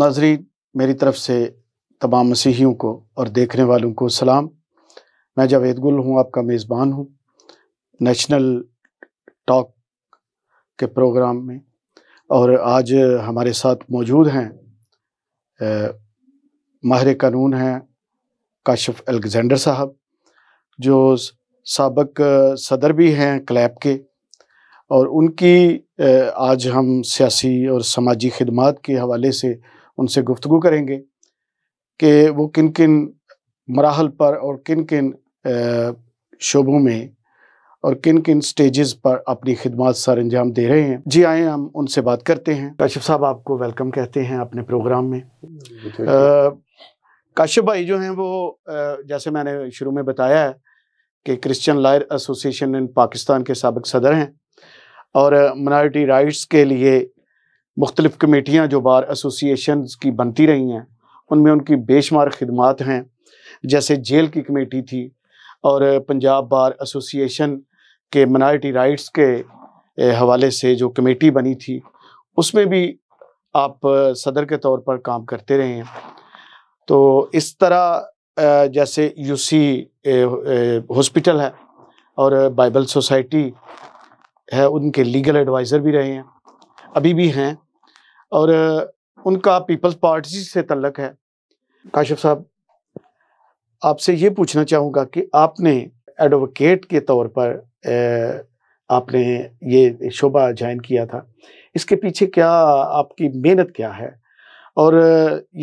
नाजरी मेरी तरफ से तमाम मसीहियों को और देखने वालों को सलाम मैं जावेद गुल हूँ आपका मेज़बान हूँ नेशनल टॉक के प्रोग्राम में और आज हमारे साथ मौजूद हैं माहिर कानून हैं काशिफ अलेक्ज़ेंडर साहब जो सबक सदर भी हैं क्लैब के और उनकी आज हम सियासी और समाजी खदमात के हवाले से उनसे गुफ्तु करेंगे कि वो किन किन मराहल पर और किन किन शोबों में और किन किन स्टेजेस पर अपनी खिदमत सर अंजाम दे रहे हैं जी आए हम उनसे बात करते हैं काशिफ साहब आपको वेलकम कहते हैं अपने प्रोग्राम में काशिफ भाई जो हैं वो आ, जैसे मैंने शुरू में बताया है कि Christian lawyer association in Pakistan के सबक सदर हैं और मनार्टी राइट्स के लिए मुख्तलिफ़ कमेटियाँ जो बार एसोसिएशन की बनती रही हैं उनमें उनकी बेशुमार खदमात हैं जैसे जेल की कमेटी थी और पंजाब बार एसोसिएशन के मनार्टी राइट्स के हवाले से जो कमेटी बनी थी उसमें भी आप सदर के तौर पर काम करते रहे हैं तो इस तरह जैसे यूसी हॉस्पिटल है और बाइबल सोसाइटी है उनके लीगल एडवाइज़र भी रहे हैं अभी भी हैं और उनका पीपल्स पार्टी से तल्लक है काशिफ साहब आपसे ये पूछना चाहूँगा कि आपने एडवोकेट के तौर पर ए, आपने ये शोभा ज्वाइन किया था इसके पीछे क्या आपकी मेहनत क्या है और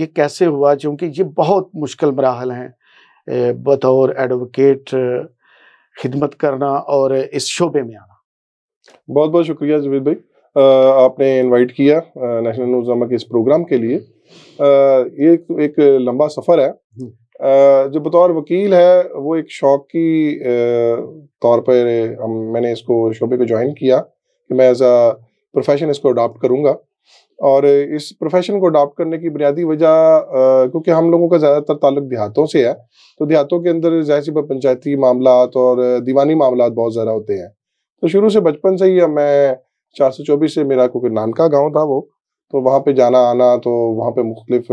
ये कैसे हुआ क्योंकि ये बहुत मुश्किल मराहल हैं बतौर एडवोकेट खिदमत करना और इस शोबे में आना बहुत बहुत शुक्रिया जवेद भाई आपने इनवाइट किया नेशनल न्यूज़ के इस प्रोग्राम के लिए ये एक, एक लंबा सफ़र है हम्म। जो बतौर वकील है वो एक शौक की तौर पर हम मैंने इसको शोबे को ज्वाइन किया कि मैं एज अ प्रोफेशन इसको अडॉप्ट करूँगा और इस प्रोफेशन को अडॉप्ट करने की बुनियादी वजह क्योंकि हम लोगों का ज़्यादातर ताल्लुक देहातों से है तो देहातों के अंदर जाहिर सी पंचायती मामला और दीवानी मामला बहुत ज़्यादा होते हैं तो शुरू से बचपन से ही मैं चार सौ चौबीस से मेरा क्योंकि नानका गाँव था वो तो वहाँ पे जाना आना तो वहाँ पे मुख्तलिफ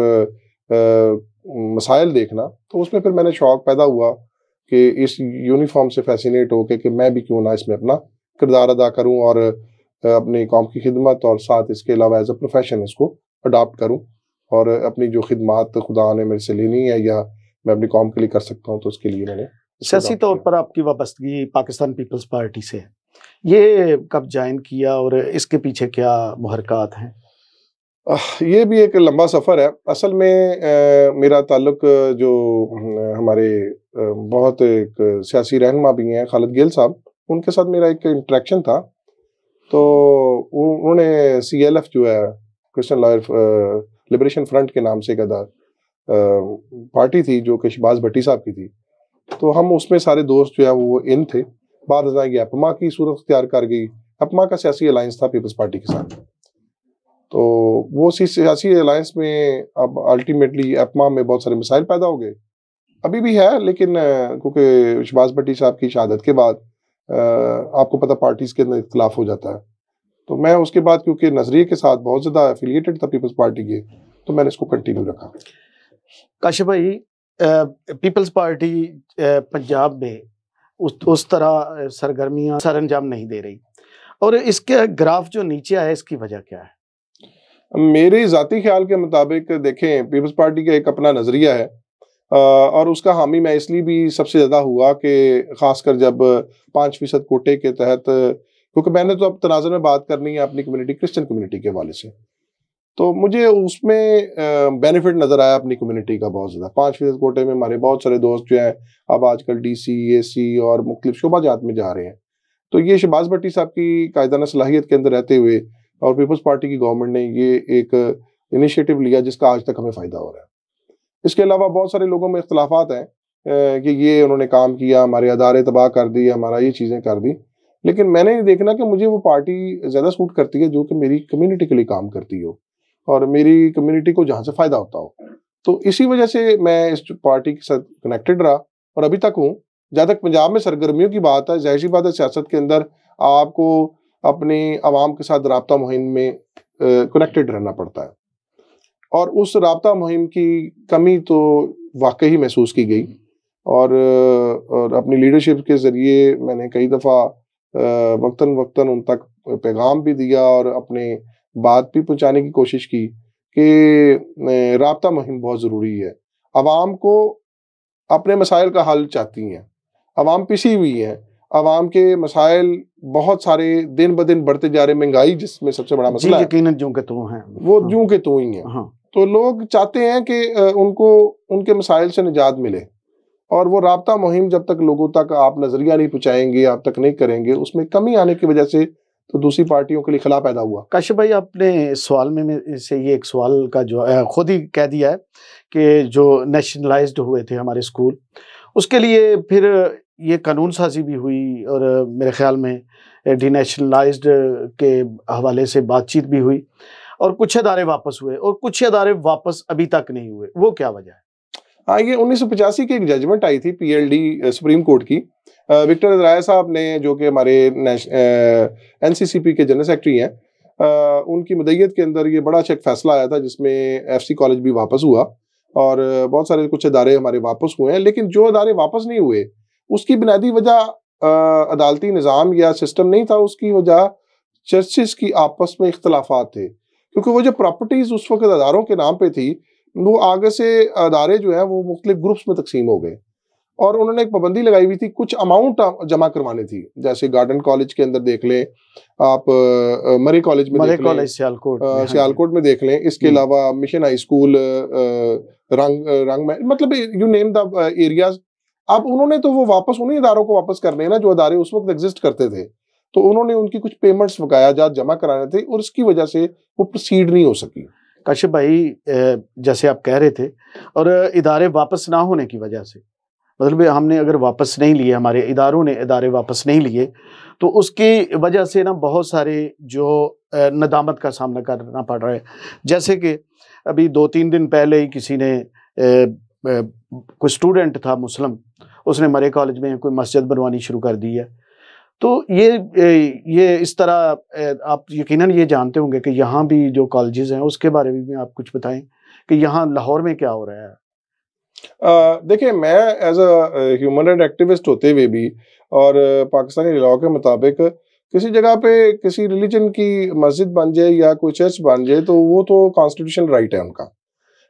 मसाइल देखना तो उसमें फिर मैंने शौक पैदा हुआ कि इस यूनिफॉर्म से फैसिनेट हो के कि मैं भी क्यों ना इसमें अपना किरदार अदा करूँ और अपनी कौम की खिदमत और साथ इसके अलावा एज अ प्रोफेशन इसको अडाप्ट करूँ और अपनी जो खिदमत खुदा ने मेरे से लेनी है या मैं अपनी कौम के लिए कर सकता हूँ तो उसके लिए मैंने सियासी तौर पर आपकी वाबस्तगी पाकिस्तान पीपल्स पार्टी से है ये कब ज्वाइन किया और इसके पीछे क्या मुहरकत हैं ये भी एक लंबा सफ़र है असल में आ, मेरा ताल्लुक जो हमारे बहुत एक सियासी रहनमा भी हैं खालिद गिल साहब उनके साथ मेरा एक इंट्रैक्शन था तो उन्होंने सी एल एफ जो है क्रिश्चन लॉयर लिबरेशन फ्रंट के नाम से एक अदा पार्टी थी जो कि शबाज भट्टी साहब की थी तो हम उसमें सारे दोस्त जो है वो इन थे बाद हजरा ये अपमा की सूरत तैयार कर गई अपमा का सियासी अलायंस था पीपल्स पार्टी के साथ तो वो सियासी अलायंस में अब अल्टीमेटली अपमा में बहुत सारे मिसाइल पैदा हो गए अभी भी है लेकिन क्योंकि शबाज भट्टी साहब की शहादत के बाद आपको पता पार्टीज़ के अंदर इख्तलाफ हो जाता है तो मैं उसके बाद क्योंकि नज़रिए के साथ बहुत ज़्यादा एफिलिएटेड था पीपल्स पार्टी के तो मैंने इसको कंटिन्यू रखा काशिफ भाई पीपल्स पार्टी पंजाब में उस उस तरह सरगर्मियाँ सर अंजाम नहीं दे रही और इसके ग्राफ जो नीचे आया इसकी वजह क्या है मेरे ज़ाती ख्याल के मुताबिक देखें पीपल्स पार्टी का एक अपना नज़रिया है और उसका हामी मैं इसलिए भी सबसे ज़्यादा हुआ कि ख़ासकर जब पाँच फीसद कोटे के तहत क्योंकि मैंने तो अब तनाजर में बात करनी है अपनी कम्युनिटी क्रिश्चियन कम्युनिटी के हवाले से तो मुझे उसमें बेनिफिट नज़र आया अपनी कम्युनिटी का बहुत ज़्यादा पाँच फीसद कोटे में हमारे बहुत सारे दोस्त जो हैं अब आजकल डी सी ए सी और मुख्तलिफ जात में जा रहे हैं तो ये शहबाज भट्टी साहब की कायदाना सलाहियत के अंदर रहते हुए और पीपल्स पार्टी की गवर्नमेंट ने ये एक इनिशिएटिव लिया जिसका आज तक हमें फ़ायदा हो रहा है इसके अलावा बहुत सारे लोगों में अख्तलाफा हैं कि ये उन्होंने काम किया हमारे अदारे तबाह कर दिए हमारा ये चीज़ें कर दी लेकिन मैंने ये देखना कि मुझे वो पार्टी ज़्यादा सूट करती है जो कि मेरी कम्युनिटी के लिए काम करती हो और मेरी कम्युनिटी को जहाँ से फ़ायदा होता हो तो इसी वजह से मैं इस पार्टी के साथ कनेक्टेड रहा और अभी तक हूँ जहाँ तक पंजाब में सरगर्मियों की बात है जहरी बात है सियासत के अंदर आपको अपने आवाम के साथ रबता मुहिम में कनेक्टेड रहना पड़ता है और उस रबता मुहिम की कमी तो वाकई ही महसूस की गई और, और अपनी लीडरशिप के ज़रिए मैंने कई दफ़ा वक्ता वक्ता उन तक पैगाम भी दिया और अपने बात भी पहुंचाने की कोशिश की कि रबता मुहिम बहुत ज़रूरी है आवाम को अपने मसाइल का हल चाहती हैं आवाम पिसी हुई है आवाम के मसाइल बहुत सारे दिन ब दिन बढ़ते जा रहे महंगाई जिसमें सबसे बड़ा मसला है जो के तो हैं वो हाँ। जो के तो ही हैं हाँ। तो लोग चाहते हैं कि उनको उनके मसाइल से निजात मिले और वो रबता मुहिम जब तक लोगों तक आप नज़रिया नहीं पहुँचाएंगे आप तक नहीं करेंगे उसमें कमी आने की वजह से तो दूसरी पार्टियों के लिए खिलाफ पैदा हुआ काशिप भाई आपने सवाल में, से ये एक सवाल का जो खुद ही कह दिया है कि जो नेशनलाइज्ड हुए थे हमारे स्कूल उसके लिए फिर ये कानून साजी भी हुई और मेरे ख्याल में डीनेशनलाइज्ड के हवाले से बातचीत भी हुई और कुछ अदारे वापस हुए और कुछ अदारे वापस अभी तक नहीं हुए वो क्या वजह है हाँ ये उन्नीस की एक जजमेंट आई थी पीएलडी सुप्रीम कोर्ट की विक्टर राय साहब ने जो कि हमारे एन के जनरल सेक्रेटरी हैं उनकी मदैत के अंदर ये बड़ा अच्छा एक फैसला आया था जिसमें एफसी कॉलेज भी वापस हुआ और बहुत सारे कुछ अदारे हमारे वापस हुए हैं लेकिन जो अदारे वापस नहीं हुए उसकी बुनियादी वजह अदालती निज़ाम या सिस्टम नहीं था उसकी वजह चर्चिस की आपस में इख्तलाफात थे क्योंकि वो जो प्रॉपर्टीज़ उस वक्त अदारों के नाम पर थी वो आगे से अदारे जो हैं वो मुख्तलिफ ग्रुप्स में तकसीम हो गए और उन्होंने एक पाबंदी लगाई हुई थी कुछ अमाउंट जमा करवाने थी जैसे गार्डन कॉलेज के अंदर देख लें आप मरे कॉलेज में मरे कॉलेज सियालकोट सियालकोट में देख लें इसके हम्म। अलावा मिशन हाई स्कूल रंग रंग में मतलब यू नेम द एरिया अब उन्होंने तो वो वापस उन्हीं इदारों को वापस करने ना जो अदारे उस वक्त एग्जिस्ट करते थे तो उन्होंने उनकी कुछ पेमेंट्स बकाया जात जमा कराने थे और इसकी वजह से वो प्रोसीड नहीं हो सकी कश्यप भाई जैसे आप कह रहे थे और इदारे वापस ना होने की वजह से मतलब हमने अगर वापस नहीं लिए हमारे इदारों ने इदारे वापस नहीं लिए तो उसकी वजह से ना बहुत सारे जो नदामत का सामना करना पड़ रहा है जैसे कि अभी दो तीन दिन पहले ही किसी ने कोई स्टूडेंट था मुस्लिम उसने मरे कॉलेज में कोई मस्जिद बनवानी शुरू कर दी है तो ये ये इस तरह आप यकीनन ये जानते होंगे कि यहाँ भी जो कॉलेजेस हैं उसके बारे में भी आप कुछ बताएं कि यहाँ लाहौर में क्या हो रहा है देखिए मैं as a human right activist होते हुए भी और पाकिस्तानी लॉ के मुताबिक किसी जगह पे किसी रिलीजन की मस्जिद बन जाए या कोई चर्च बन जाए तो वो तो कॉन्स्टिट्यूशन राइट है उनका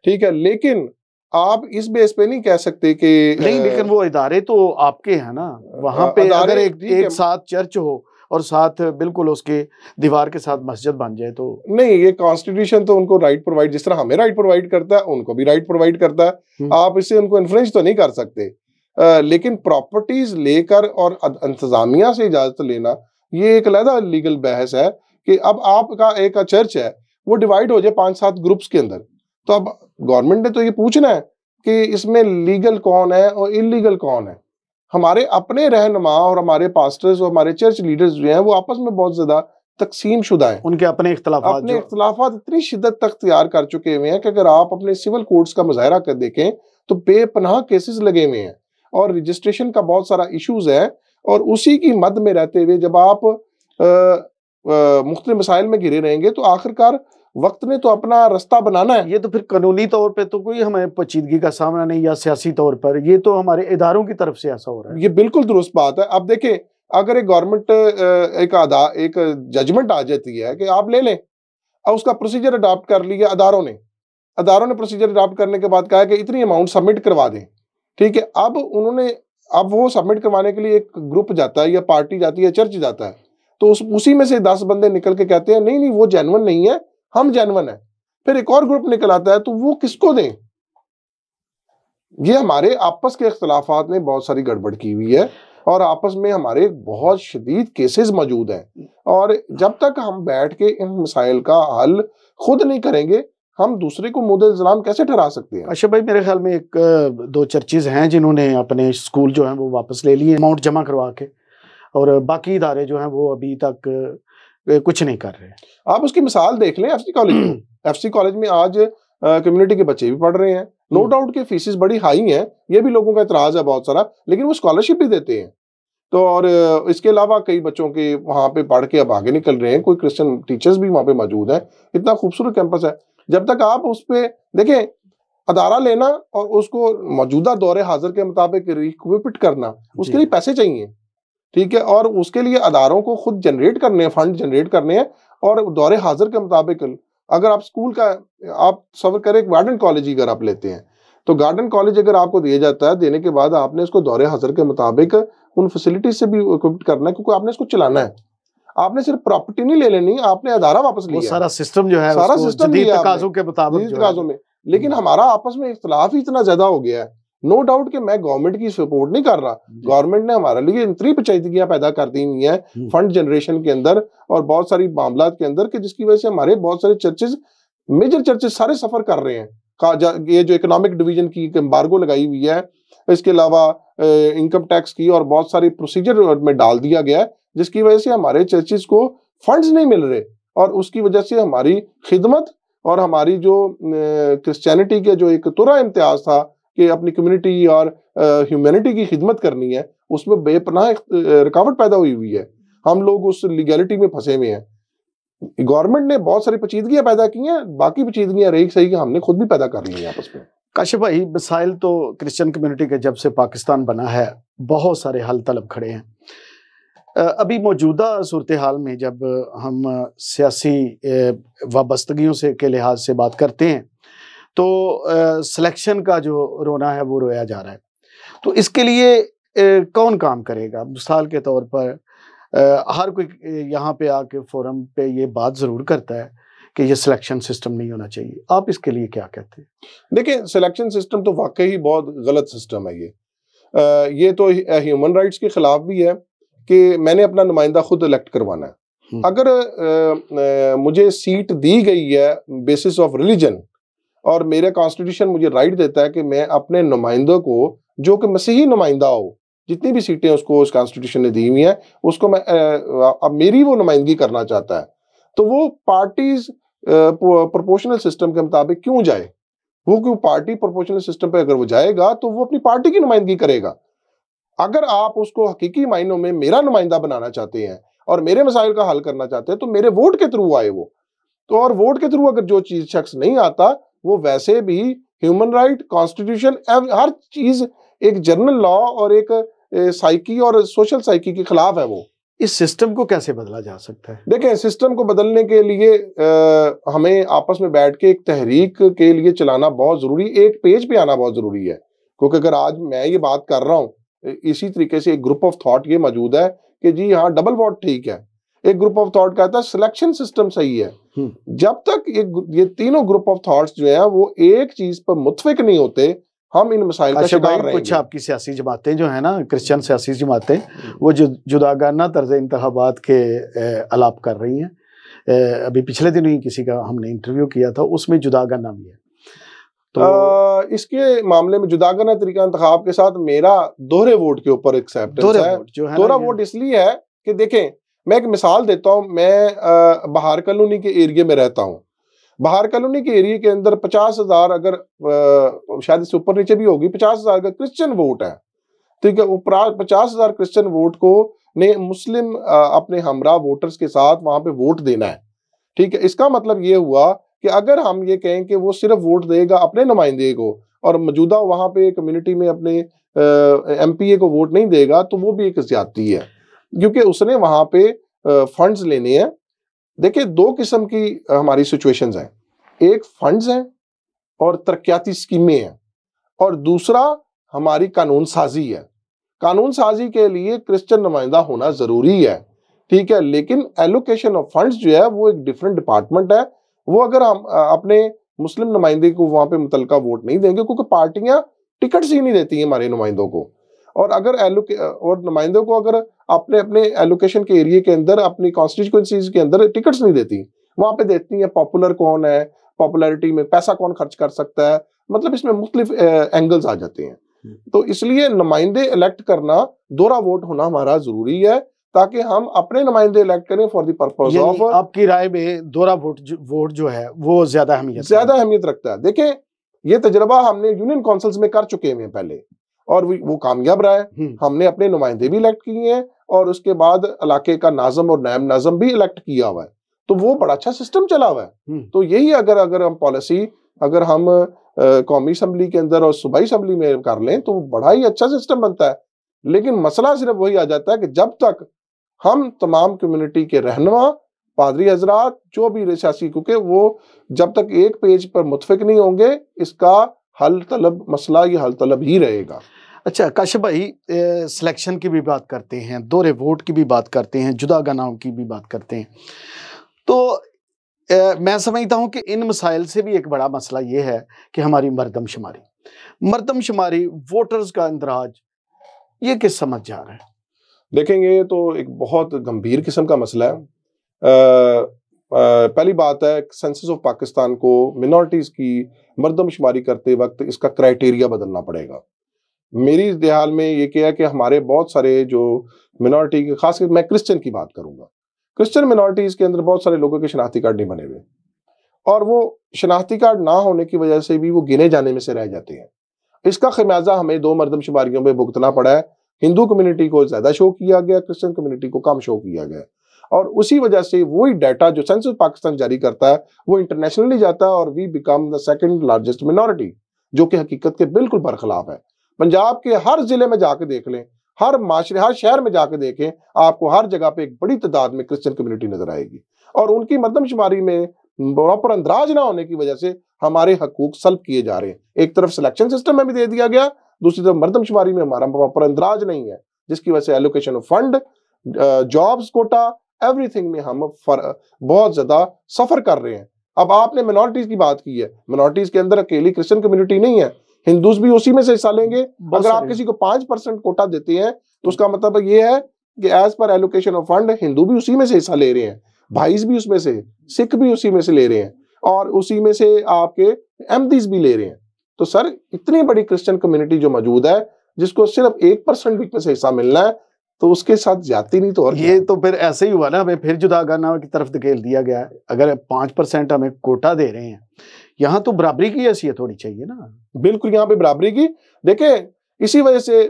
ठीक है लेकिन आप इस बेस पे नहीं कह सकते कि नहीं लेकिन वो इदारे तो आपके हैं ना वहां पे अगर एक, एक साथ चर्च हो और साथ बिल्कुल उसके दीवार के साथ मस्जिद बन जाए तो नहीं ये कॉन्स्टिट्यूशन तो उनको राइट प्रोवाइड जिस तरह हमें राइट प्रोवाइड करता है उनको भी राइट प्रोवाइड करता है हम्म। आप इससे उनको इन्फ्लुएंस तो नहीं कर सकते आ, लेकिन प्रॉपर्टीज लेकर और इंतजामिया से इजाजत लेना ये एक अलहदा लीगल बहस है कि अब आपका एक चर्च है वो डिवाइड हो जाए पांच सात ग्रुप्स के अंदर तो अब गवर्नमेंट ने तो ये पूछना है कि इसमें लीगल कौन है और इलीगल कौन है हमारे अपने रहनमा और हमारे पास्टर्स और हमारे चर्च लीडर्स जो हैं वो आपस में बहुत ज़्यादा तकसीम शुदा है उनके अपने इख्तलाफ अपने इख्तलाफ इतनी शिदत तक तैयार कर चुके हुए हैं कि अगर आप अपने सिविल कोर्ट्स का मुजाहरा कर देखें तो बेपनाह केसेस लगे हुए हैं और रजिस्ट्रेशन का बहुत सारा इशूज़ है और उसी की मद में रहते हुए जब आप मुख्त मिसाइल में घिरे रहेंगे तो आखिरकार वक्त ने तो अपना रास्ता बनाना है ये तो फिर कानूनी तौर पे तो कोई हमें पचीदगी का सामना नहीं या सियासी तौर पर ये तो हमारे इदारों की तरफ से ऐसा हो रहा है ये बिल्कुल दुरुस्त बात है अब देखें अगर एक गवर्नमेंट एक आधा एक जजमेंट आ जाती है कि आप ले लें और उसका प्रोसीजर अडाप्ट कर लिया अदारों ने अदारों ने प्रोसीजर अडाप्ट करने के बाद कहा कि इतनी अमाउंट सबमिट करवा दें ठीक है अब उन्होंने अब वो सबमिट करवाने के लिए एक ग्रुप जाता है या पार्टी जाती है चर्च जाता है तो उस उसी में से दस बंदे निकल के कहते हैं नहीं नहीं वो जैनवन नहीं है हम जेनवन है फिर एक और ग्रुप निकल आता है तो वो किसको दें ये हमारे आपस के अख्तिलाफ ने बहुत सारी गड़बड़ की हुई है और आपस में हमारे बहुत शदीद केसेस मौजूद हैं और जब तक हम बैठ के इन मिसाइल का हल खुद नहीं करेंगे हम दूसरे को मुद इल्ज़ाम कैसे ठहरा सकते हैं अच्छा भाई मेरे ख्याल में एक दो चर्चेज हैं जिन्होंने अपने स्कूल जो है वो वापस ले लिए अमाउंट जमा करवा के और बाकी इदारे जो हैं वो अभी तक कुछ नहीं कर रहे आप उसकी मिसाल देख लें एफसी कॉलेज एफसी कॉलेज में आज कम्युनिटी के बच्चे भी पढ़ रहे हैं नो डाउट के फीसिस बड़ी हाई हैं ये भी लोगों का इतराज है बहुत सारा लेकिन वो स्कॉलरशिप भी देते हैं तो और इसके अलावा कई बच्चों के वहाँ पे पढ़ के अब आगे निकल रहे हैं कोई क्रिश्चियन टीचर्स भी वहाँ पे मौजूद हैं इतना खूबसूरत कैंपस है जब तक आप उस पर देखें अदारा लेना और उसको मौजूदा दौरे हाजिर के मुताबिक रिक्विपिट करना उसके लिए पैसे चाहिए ठीक है और उसके लिए अदारों को खुद जनरेट करने फंड जनरेट करने हैं और दौरे हाजिर के मुताबिक अगर आप स्कूल का आप सफर करें गार्डन कॉलेज ही अगर आप लेते हैं तो गार्डन कॉलेज अगर आपको दिया जाता है देने के बाद आपने इसको दौरे हाजिर के मुताबिक उन फैसिलिटीज से भी इक्विप्ट करना है क्योंकि आपने इसको चलाना है आपने सिर्फ प्रॉपर्टी नहीं ले लेनी आपने अदारा वापस लिया सारा सिस्टम जो है सारा सिस्टम के मुताबिक लेकिन हमारा आपस में इख्तलाफ ही इतना ज्यादा हो गया है नो डाउट कि मैं गवर्नमेंट की सपोर्ट नहीं कर रहा गवर्नमेंट ने हमारे लिए इतनी पचैतगियां पैदा कर दी हुई है फंड जनरेशन के अंदर और बहुत सारी मामला के अंदर कि जिसकी वजह से हमारे बहुत सारे चर्चेज मेजर चर्चेज सारे सफर कर रहे हैं ये जो इकोनॉमिक डिवीजन की एम्बार्गो लगाई हुई है इसके अलावा इनकम टैक्स की और बहुत सारी प्रोसीजर में डाल दिया गया है जिसकी वजह से हमारे चर्चेज को फंड्स नहीं मिल रहे और उसकी वजह से हमारी खिदमत और हमारी जो क्रिश्चियनिटी के जो एक तुरा इम्तियाज था कि अपनी कम्युनिटी और ह्यूमैनिटी की खिदमत करनी है उसमें बेपनाह रुकावट पैदा हुई हुई है हम लोग उस लीगैलिटी में फंसे हुए हैं गवर्नमेंट ने बहुत सारी पचीदगियां पैदा की हैं बाकी पचीदगियां रही सही कि हमने खुद भी पैदा कर ली है आपस में काशिफ भाई मिसाइल तो क्रिश्चियन कम्युनिटी के जब से पाकिस्तान बना है बहुत सारे हल तलब खड़े हैं अभी मौजूदा सूरत हाल में जब हम सियासी वाबस्तगियों से के लिहाज से बात करते हैं तो सिलेक्शन का जो रोना है वो रोया जा रहा है तो इसके लिए कौन काम करेगा मिसाल के तौर पर हर कोई यहाँ पे आके फोरम पे ये बात ज़रूर करता है कि ये सिलेक्शन सिस्टम नहीं होना चाहिए आप इसके लिए क्या कहते हैं देखिए सिलेक्शन सिस्टम तो वाकई ही बहुत गलत सिस्टम है ये आ, ये तो ह्यूमन राइट्स के ख़िलाफ़ भी है कि मैंने अपना नुमाइंदा खुद इलेक्ट करवाना है हम्म। अगर आ, आ, मुझे सीट दी गई है बेसिस ऑफ रिलीजन और मेरा कॉन्स्टिट्यूशन मुझे राइट देता है कि मैं अपने नुमाइंदों को जो कि मसीही नुमाइंदा हो जितनी भी सीटें उसको उस कॉन्स्टिट्यूशन ने दी हुई हैं उसको मैं अब मेरी वो नुमाइंदगी करना चाहता है तो वो पार्टीज प्रोपोर्शनल सिस्टम के मुताबिक क्यों जाए वो क्यों पार्टी प्रोपोर्शनल सिस्टम पर अगर वो जाएगा तो वो अपनी पार्टी की नुमाइंदगी करेगा अगर आप उसको हकीकी मायनों में मेरा नुमाइंदा बनाना चाहते हैं और मेरे मसाइल का हल करना चाहते हैं तो मेरे वोट के थ्रू आए वो तो और वोट के थ्रू अगर जो चीज शख्स नहीं आता वो वैसे भी ह्यूमन राइट कॉन्स्टिट्यूशन हर चीज एक जनरल लॉ और एक साइकी और सोशल साइकी के खिलाफ है वो इस सिस्टम को कैसे बदला जा सकता है देखें सिस्टम को बदलने के लिए आ, हमें आपस में बैठ के एक तहरीक के लिए चलाना बहुत ज़रूरी एक पेज पे आना बहुत ज़रूरी है क्योंकि अगर आज मैं ये बात कर रहा हूँ इसी तरीके से एक ग्रुप ऑफ थॉट ये मौजूद है कि जी हाँ डबल वॉट ठीक है एक ग्रुप ऑफ थॉट कहता है सिलेक्शन सिस्टम सही है हम्म। जब तक ये ये तीनों ग्रुप ऑफ थॉट्स जो है वो एक चीज पर मुतफिक नहीं होते हम इन मसाइल का अच्छा, शिकार रहेंगे कुछ आपकी सियासी जमातें जो है ना क्रिश्चियन सियासी जमातें हम्म। वो जो जुदागाना तर्ज इंतबात के अलाप कर रही हैं अभी पिछले दिन ही किसी का हमने इंटरव्यू किया था उसमें जुदागाना भी है तो आ, इसके मामले में जुदागाना तरीका इंतखाब के साथ मेरा दोहरे वोट के ऊपर एक्सेप्ट दोहरा वोट इसलिए है कि देखें मैं एक मिसाल देता हूँ मैं बहार कॉलोनी के एरिए में रहता हूँ बाहर कॉलोनी के एरिए के अंदर पचास हजार अगर आ, शायद इससे ऊपर नीचे भी होगी पचास हजार का क्रिश्चियन वोट है ठीक है पचास हजार क्रिश्चियन वोट को ने मुस्लिम आ, अपने हमरा वोटर्स के साथ वहां पे वोट देना है ठीक है इसका मतलब ये हुआ कि अगर हम ये कहें कि वो सिर्फ वोट देगा अपने नुमाइंदे को और मौजूदा वहां पे कम्युनिटी में अपने एम को वोट नहीं देगा तो वो भी एक ज्यादती है क्योंकि उसने वहां पे फंड्स लेने हैं देखिए दो किस्म की हमारी सिचुएशंस हैं एक फंड्स हैं और तरक्याती स्कीमें हैं और दूसरा हमारी कानून साजी है कानून साजी के लिए क्रिश्चियन नुमाइंदा होना ज़रूरी है ठीक है लेकिन एलोकेशन ऑफ फंड्स जो है वो एक डिफरेंट डिपार्टमेंट है वो अगर हम अपने मुस्लिम नुमाइंदे को वहां पे मुतलका वोट नहीं देंगे क्योंकि पार्टियां टिकट्स ही नहीं देती हैं हमारे नुमाइंदों को और अगर एलोके और नुमाइंदों को अगर अपने अपने एलोकेशन के एरिए के अंदर अपनी कॉन्स्टिट्यूंसीज के अंदर टिकट्स नहीं देती वहाँ पे देती है पॉपुलर कौन है पॉपुलरिटी में पैसा कौन खर्च कर सकता है मतलब इसमें मुख्तलिफ एंगल्स आ जाते हैं हम्म। तो इसलिए नुमाइंदे इलेक्ट करना दोहरा वोट होना हमारा जरूरी है ताकि हम अपने नुमाइंदे इलेक्ट करें फॉर दी पर्पज ऑफ आपकी राय में दोरा वोट वोट जो है वो ज्यादा अहमियत ज्यादा अहमियत रखता है देखें ये तजर्बा हमने यूनियन काउंसिल्स में कर चुके हैं पहले और वो कामयाब रहा है हम्म। हमने अपने नुमाइंदे भी इलेक्ट किए हैं और उसके बाद इलाके का नाजम और नायब नाजम भी इलेक्ट किया हुआ है तो वो बड़ा अच्छा सिस्टम चला हुआ है हम्म। तो यही अगर अगर हम पॉलिसी अगर हम कौमी असम्बली के अंदर और सूबाई असम्बली में कर लें तो बड़ा ही अच्छा सिस्टम बनता है लेकिन मसला सिर्फ वही आ जाता है कि जब तक हम तमाम कम्युनिटी के रहनमा पादरी हजरात जो भी सियासी क्योंकि वो जब तक एक पेज पर मुतफिक नहीं होंगे इसका हल तलब मसला ये हल तलब ही रहेगा अच्छा काश्य भाई सिलेक्शन की भी बात करते हैं दोहरे वोट की भी बात करते हैं जुदा गनाओं की भी बात करते हैं तो ए, मैं समझता हूँ कि इन मसाइल से भी एक बड़ा मसला ये है कि हमारी मरदमशुमारी मरदमशुमारी वोटर्स का इंदराज ये किस समझ जा रहा है देखेंगे तो एक बहुत गंभीर किस्म का मसला है आ, पहली बात है सेंसस ऑफ पाकिस्तान को मिनोरिटीज की मरदमशुमारी करते वक्त इसका क्राइटेरिया बदलना पड़ेगा मेरी देहाल में ये क्या है कि हमारे बहुत सारे जो मिनोरिटी के खासकर मैं क्रिश्चियन की बात करूंगा क्रिश्चियन मिनोरिटीज के अंदर बहुत सारे लोगों के शनाख्ती कार्ड नहीं बने हुए और वो शनाख्ती कार्ड ना होने की वजह से भी वो गिने जाने में से रह जाते हैं इसका खमियाजा हमें दो मरदमशुमारियों में भुगतना पड़ा है हिंदू कम्युनिटी को ज़्यादा शो किया गया क्रिश्चियन कम्युनिटी को कम शो किया गया और उसी वजह से वही डाटा जो सेंसस पाकिस्तान जारी करता है वो इंटरनेशनली जाता है और we become the second largest minority जो कि हकीकत के बिल्कुल बरखिलाफ है पंजाब के हर जिले में जाके देख लें हर माशरे हर शहर में जाके देखें आपको हर जगह पे एक बड़ी तादाद में क्रिश्चियन कम्युनिटी नजर आएगी और उनकी मरदमशुमारी में प्रॉपर अंदराज ना होने की वजह से हमारे हकूक सल्ब किए जा रहे हैं एक तरफ सिलेक्शन सिस्टम में भी दे दिया गया दूसरी तरफ मरदमशुमारी में हमारा प्रॉपर अंदराज नहीं है जिसकी वजह से allocation of fund jobs quota everything में हम फर, बहुत ज्यादा सफर कर रहे हैं अब आपने मिनोरिटीज की बात की है मिनोरिटीज के अंदर अकेली क्रिश्चियन कम्युनिटी नहीं है हिंदूज भी उसी में से हिस्सा लेंगे अगर आप किसी को पांच परसेंट कोटा देते हैं तो उसका मतलब ये है कि as per allocation of fund Hindu भी उसी में से हिस्सा ले रहे हैं भाई भी उसमें से सिख भी उसी में से ले रहे हैं और उसी में से आपके एमदीज भी ले रहे हैं तो सर इतनी बड़ी क्रिश्चियन कम्युनिटी जो मौजूद है जिसको सिर्फ एक परसेंट भी से हिस्सा मिलना है तो उसके साथ जाती नहीं तो और ये तो फिर ऐसे ही हुआ ना हमें फिर जुदागाना की तरफ धकेल दिया गया है अगर पांच परसेंट हमें कोटा दे रहे हैं यहाँ तो बराबरी की हैसियत होनी चाहिए ना बिल्कुल यहाँ पे बराबरी की देखे इसी वजह से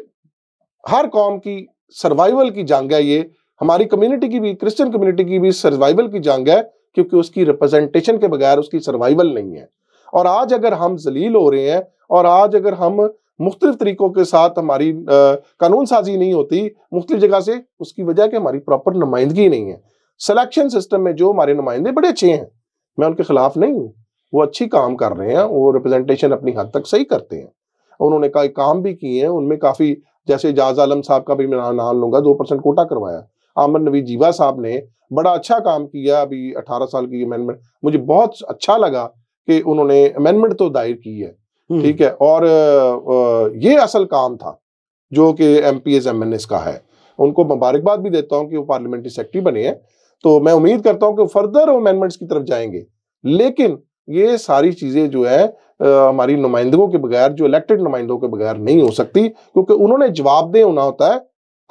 हर कौम की सर्वाइवल की जंग है ये हमारी कम्युनिटी की भी क्रिश्चियन कम्युनिटी की भी सर्वाइवल की जंग है क्योंकि उसकी रिप्रेजेंटेशन के बगैर उसकी सर्वाइवल नहीं है और आज अगर हम जलील हो रहे हैं और आज अगर हम मुख्तलिफ तरीकों के साथ हमारी कानून साजी नहीं होती मुख्तलिफ जगह से उसकी वजह कि हमारी प्रॉपर नुमाइंदगी नहीं है सिलेक्शन सिस्टम में जो हमारे नुमाइंदे बड़े अच्छे हैं मैं उनके खिलाफ नहीं हूँ वो अच्छी काम कर रहे हैं वो रिप्रेजेंटेशन अपनी हद तक सही करते हैं उन्होंने का, काम भी किए हैं उनमें काफ़ी जैसे जाज आलम साहब का भी मैं नाम लूंगा दो परसेंट कोटा करवाया आमन नबी जीवा साहब ने बड़ा अच्छा काम किया अभी अठारह साल की अमेंडमेंट मुझे बहुत अच्छा लगा कि उन्होंने अमेंडमेंट तो दायर की है हम्म। ठीक है और ये असल काम था जो कि M P S M N S का है उनको मुबारकबाद भी देता हूँ कि वो पार्लियामेंट्री सेक्रेटरी बने हैं तो मैं उम्मीद करता हूँ कि फर्दर अमेंडमेंट्स की तरफ जाएंगे लेकिन ये सारी चीज़ें जो है हमारी नुमाइंदों के बगैर जो इलेक्टेड नुमाइंदों के बगैर नहीं हो सकती क्योंकि उन्होंने जवाबदेह होना होता है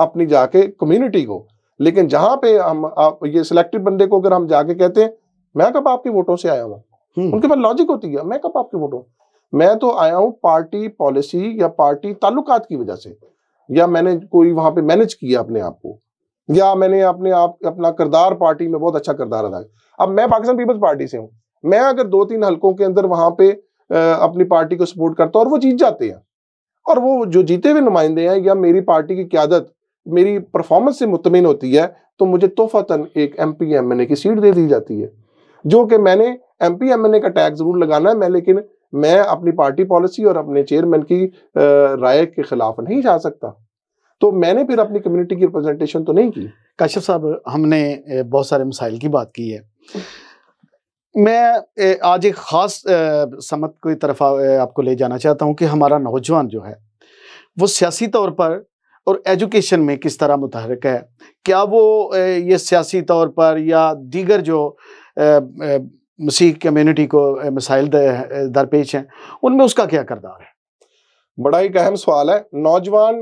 अपनी जाके कम्युनिटी को लेकिन जहां पे हम आप ये सिलेक्टेड बंदे को अगर हम जाके कहते हैं मैं कब आपकी वोटों से आया हूं हम्म। उनके पास लॉजिक होती है मैं कब आपकी वोटों मैं तो आया हूँ पार्टी पॉलिसी या पार्टी ताल्लुकात की वजह से या मैंने कोई वहां पे मैनेज किया अपने आप को या मैंने अपने आप अपना किरदार पार्टी में बहुत अच्छा किरदार अदा किया अब मैं पाकिस्तान पीपल्स पार्टी से हूँ मैं अगर दो तीन हलकों के अंदर वहां पे अपनी पार्टी को सपोर्ट करता हूँ और वो जीत जाते हैं और वो जो जीते हुए नुमाइंदे हैं या मेरी पार्टी की क्यादत मेरी परफॉर्मेंस से मुतमिन होती है तो मुझे तोहफा एक M P M N A की सीट दे दी जाती है जो कि मैंने M P M N A का टैग जरूर लगाना है मैं लेकिन मैं अपनी पार्टी पॉलिसी और अपने चेयरमैन की राय के खिलाफ नहीं जा सकता तो मैंने फिर अपनी कम्युनिटी की रिप्रेजेंटेशन तो नहीं की काशिफ साहब हमने बहुत सारे मिसाइल की बात की है मैं आज एक ख़ास समत की तरफ आपको ले जाना चाहता हूँ कि हमारा नौजवान जो है वो सियासी तौर पर और एजुकेशन में किस तरह मुतहरक है क्या वो ये सियासी तौर पर या दीगर जो मसीह कम्युनिटी को मसाइल दरपेश हैं उनमें उसका क्या करदार है बड़ा एक अहम सवाल है नौजवान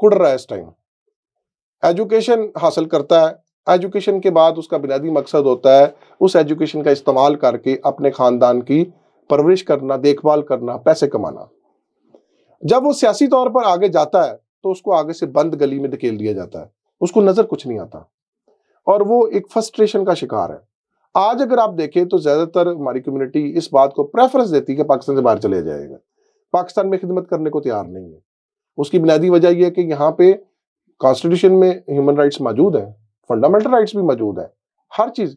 कुड़ रहा है इस टाइम एजुकेशन हासिल करता है एजुकेशन के बाद उसका बुनियादी मकसद होता है उस एजुकेशन का इस्तेमाल करके अपने ख़ानदान की परवरिश करना देखभाल करना पैसे कमाना जब वो सियासी तौर पर आगे जाता है तो उसको आगे से बंद गली में धकेल दिया जाता है उसको नज़र कुछ नहीं आता और वो एक फ्रस्ट्रेशन का शिकार है आज अगर आप देखें तो ज़्यादातर हमारी कम्युनिटी इस बात को प्रेफरेंस देती है कि पाकिस्तान से बाहर चले जाएगा पाकिस्तान में खिदमत करने को तैयार नहीं है उसकी बुनियादी वजह यह है कि यहाँ पे कॉन्स्टिट्यूशन में ह्यूमन राइट्स मौजूद हैं फंडामेंटल राइट्स भी मौजूद है हर चीज़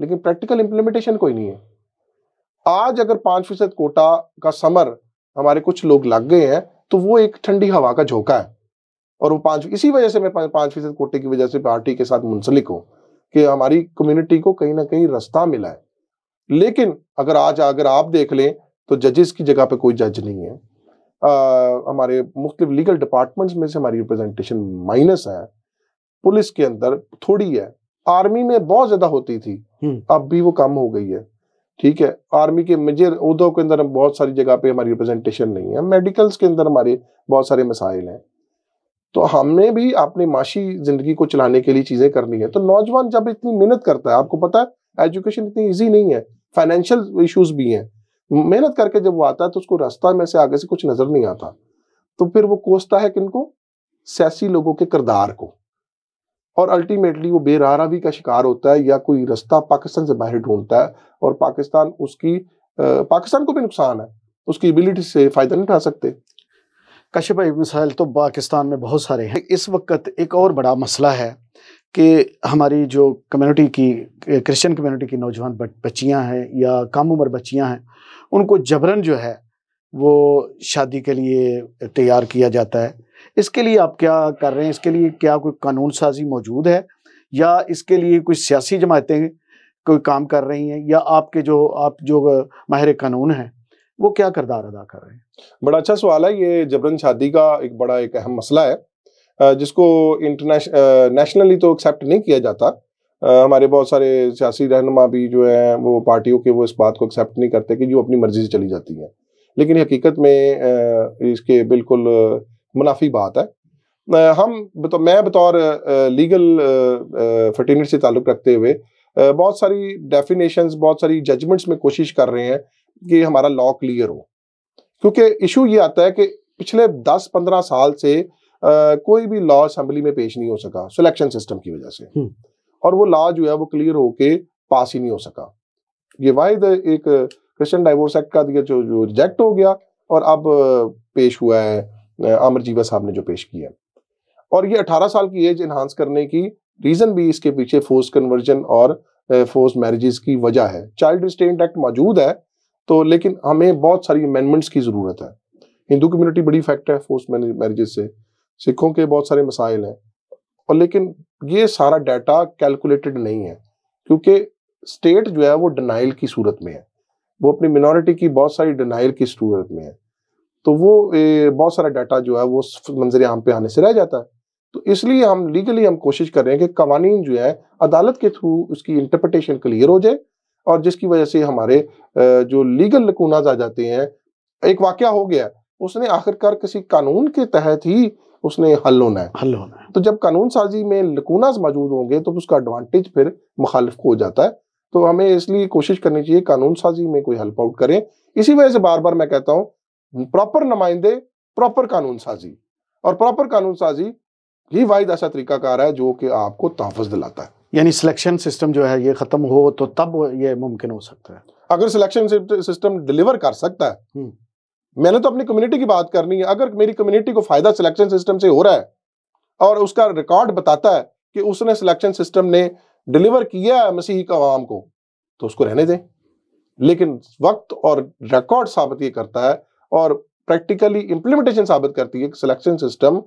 लेकिन प्रैक्टिकल इम्प्लीमेंटेशन कोई नहीं है आज अगर पाँच फीसद कोटा का समर हमारे कुछ लोग लग गए हैं तो वो एक ठंडी हवा का झोंका है और वो पाँच इसी वजह से मैं पाँच फीसद कोटे की वजह से पार्टी के साथ मुंसलिक हूँ कि हमारी कम्युनिटी को कहीं ना कहीं रास्ता मिला है लेकिन अगर आज अगर आप देख लें तो जजेस की जगह पे कोई जज नहीं है आ, हमारे मुख्तु लीगल डिपार्टमेंट्स में से हमारी रिप्रेजेंटेशन माइनस है पुलिस के अंदर थोड़ी है आर्मी में बहुत ज्यादा होती थी हम्म। अब भी वो कम हो गई है ठीक है आर्मी के मेजर उद्योग के अंदर बहुत सारी जगह पे हमारी रिप्रेजेंटेशन नहीं है मेडिकल्स के अंदर हमारे बहुत सारे मसाइल हैं तो हमने भी अपनी माशी जिंदगी को चलाने के लिए चीज़ें करनी है तो नौजवान जब इतनी मेहनत करता है आपको पता है एजुकेशन इतनी ईजी नहीं है फाइनेंशियल इशूज़ भी हैं मेहनत करके जब वो आता है तो उसको रास्ता में से आगे से कुछ नज़र नहीं आता तो फिर वो कोसता है किनको सियासी लोगों के किरदार को और अल्टीमेटली वो बेरारवी का शिकार होता है या कोई रास्ता पाकिस्तान से बाहर ढूंढता है और पाकिस्तान उसकी आ, पाकिस्तान को भी नुकसान है उसकी एबिलिटी से फ़ायदा नहीं उठा सकते कश्यप मिसाइल तो पाकिस्तान में बहुत सारे हैं इस वक्त एक और बड़ा मसला है कि हमारी जो कम्युनिटी की क्रिश्चियन कम्युनिटी की नौजवान बच्चियां हैं या कम उम्र बच्चियां हैं उनको जबरन जो है वो शादी के लिए तैयार किया जाता है इसके लिए आप क्या कर रहे हैं इसके लिए क्या कोई कानून साजी मौजूद है या इसके लिए कोई सियासी जमातें कोई काम कर रही हैं या आपके जो आप जो माहिर कानून हैं वो क्या करदार अदा कर रहे हैं बड़ा अच्छा सवाल है ये जबरन शादी का एक बड़ा एक अहम मसला है जिसको इंटरनेशनली तो एक्सेप्ट नहीं किया जाता हमारे बहुत सारे सियासी रहनुमा भी जो हैं वो पार्टियों के वो इस बात को एक्सेप्ट नहीं करते कि जो अपनी मर्जी से चली जाती हैं लेकिन हकीकत में इसके बिल्कुल मुनाफी बात है हम बतो, मैं बतौर लीगल फर्टिनिटी से ताल्लुक़ रखते हुए बहुत सारी डेफिनेशंस बहुत सारी जजमेंट्स में कोशिश कर रहे हैं कि हमारा लॉ क्लियर हो क्योंकि इशू ये आता है कि पिछले 10-15 साल से आ, कोई भी लॉ असेंबली में पेश नहीं हो सका सिलेक्शन सिस्टम की वजह से हम्म। और वो लॉ जो है वो क्लियर होके पास ही नहीं हो सका ये वाहिद एक क्रिश्चियन डाइवोर्स एक्ट का दिया जो जो रिजेक्ट हो गया और अब पेश हुआ है अमरजीवा जीवा साहब ने जो पेश किया है और ये 18 साल की एज इन्हांस करने की रीज़न भी इसके पीछे फोर्स कन्वर्जन और फोर्स मैरिजेस की वजह है चाइल्ड रिस्टेंट एक्ट मौजूद है तो लेकिन हमें बहुत सारी अमेंडमेंट्स की ज़रूरत है हिंदू कम्युनिटी बड़ी इफेक्ट है फोर्स मैरिजेस से सिखों के बहुत सारे मसाइल हैं और लेकिन ये सारा डाटा कैलकुलेटेड नहीं है क्योंकि स्टेट जो है वो डिनाइल की सूरत में है वो अपनी मिनोरिटी की बहुत सारी डिनाइल की सूरत में है तो वो बहुत सारा डाटा जो है वो मंजर आम पे आने से रह जाता है तो इसलिए हम लीगली हम कोशिश कर रहे हैं कि कवानीन जो है अदालत के थ्रू उसकी इंटरप्रटेशन क्लियर हो जाए और जिसकी वजह से हमारे जो लीगल लकूनाज आ जाते हैं एक वाक्य हो गया उसने आखिरकार किसी कानून के तहत ही उसने हल होना है हल होना है तो जब कानून साजी में लकूनाज मौजूद होंगे तो उसका एडवांटेज फिर मुखालिफ को हो जाता है तो हमें इसलिए कोशिश करनी चाहिए कानून साजी में कोई हेल्प आउट करें इसी वजह से बार बार मैं कहता हूँ प्रॉपर नुमाइंदे प्रॉपर कानून साजी और प्रॉपर कानून साजी ही वाहिद ऐसा तरीकाकार है जो कि आपको तहफ़ दिलाता है यानी सिलेक्शन सिस्टम जो है ये ख़त्म हो तो तब ये मुमकिन हो सकता है अगर सिलेक्शन सिस्टम डिलीवर कर सकता है हम्म। मैंने तो अपनी कम्युनिटी की बात करनी है अगर मेरी कम्युनिटी को फ़ायदा सिलेक्शन सिस्टम से हो रहा है और उसका रिकॉर्ड बताता है कि उसने सिलेक्शन सिस्टम ने डिलीवर किया है मसीह का आवाम को तो उसको रहने दें लेकिन वक्त और रिकॉर्ड साबित ये करता है और प्रैक्टिकली इम्प्लीमेंटेशन साबित करती है कि सिलेक्शन सिस्टम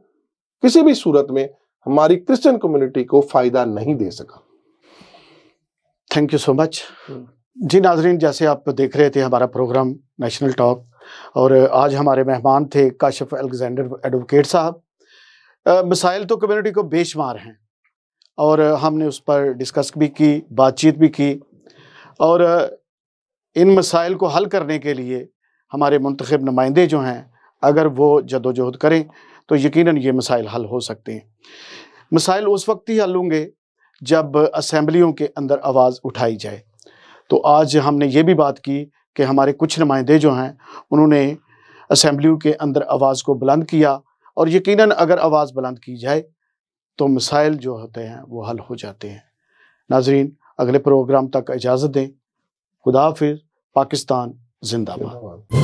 किसी भी सूरत में हमारी क्रिश्चियन कम्युनिटी को फायदा नहीं दे सका थैंक यू सो मच जी नाजरीन जैसे आप देख रहे थे हमारा प्रोग्राम नेशनल टॉक और आज हमारे मेहमान थे काशिफ अलेक्जेंडर एडवोकेट साहब मिसाइल तो कम्युनिटी को बेशुमार हैं और हमने उस पर डिस्कस भी की बातचीत भी की और इन मसाइल को हल करने के लिए हमारे मंतखब नुमाइंदे जो हैं अगर वो जदोजहद करें तो यकीनन ये मसाइल हल हो सकते हैं मसाइल उस वक्त ही हल होंगे जब असम्बलियों के अंदर आवाज़ उठाई जाए तो आज हमने ये भी बात की कि हमारे कुछ नुमाइंदे जो हैं उन्होंने असम्बलियों के अंदर आवाज़ को बुलंद किया और यकीनन अगर आवाज़ बुलंद की जाए तो मसाइल जो होते हैं वो हल हो जाते हैं नाजरीन अगले प्रोग्राम तक इजाज़त दें खुदा हाफिज़ पाकिस्तान जिंदाबाद